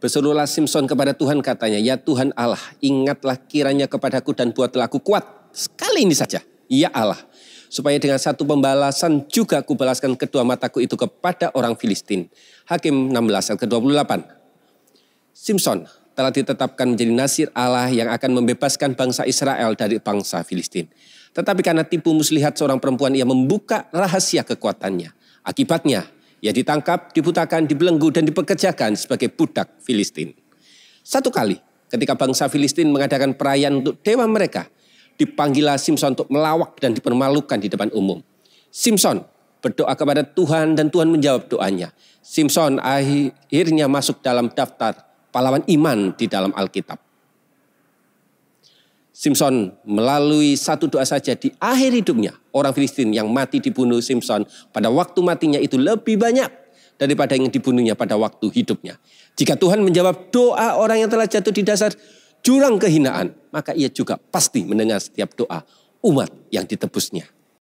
Berserulah Simpson kepada Tuhan katanya, Ya Tuhan Allah, ingatlah kiranya kepadaku dan buatlah aku kuat. Sekali ini saja, ya Allah. Supaya dengan satu pembalasan juga aku kedua mataku itu kepada orang Filistin. Hakim 16 ayat ke-28. Simpson telah ditetapkan menjadi nasir Allah yang akan membebaskan bangsa Israel dari bangsa Filistin. Tetapi karena tipu muslihat seorang perempuan ia membuka rahasia kekuatannya. Akibatnya ia ditangkap, dibutakan, dibelenggu, dan dipekerjakan sebagai budak Filistin. Satu kali ketika bangsa Filistin mengadakan perayaan untuk dewa mereka, dipanggillah Simpson untuk melawak dan dipermalukan di depan umum. Simpson berdoa kepada Tuhan dan Tuhan menjawab doanya. Simpson akhirnya masuk dalam daftar pahlawan iman di dalam Alkitab. Simpson melalui satu doa saja di akhir hidupnya orang Filistin yang mati dibunuh Simpson pada waktu matinya itu lebih banyak daripada yang dibunuhnya pada waktu hidupnya. Jika Tuhan menjawab doa orang yang telah jatuh di dasar jurang kehinaan, maka ia juga pasti mendengar setiap doa umat yang ditebusnya.